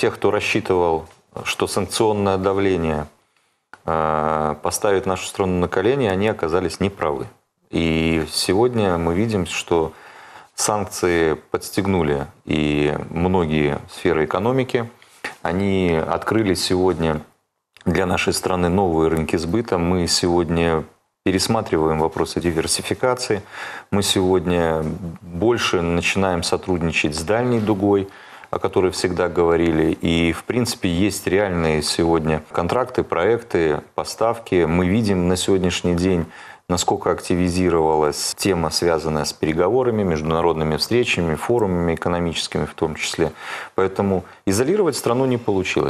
тех, кто рассчитывал, что санкционное давление э, поставит нашу страну на колени, они оказались неправы. И сегодня мы видим, что санкции подстегнули и многие сферы экономики. Они открыли сегодня для нашей страны новые рынки сбыта. Мы сегодня пересматриваем вопросы диверсификации. Мы сегодня больше начинаем сотрудничать с дальней дугой – о которой всегда говорили. И, в принципе, есть реальные сегодня контракты, проекты, поставки. Мы видим на сегодняшний день насколько активизировалась тема, связанная с переговорами, международными встречами, форумами экономическими в том числе. Поэтому изолировать страну не получилось.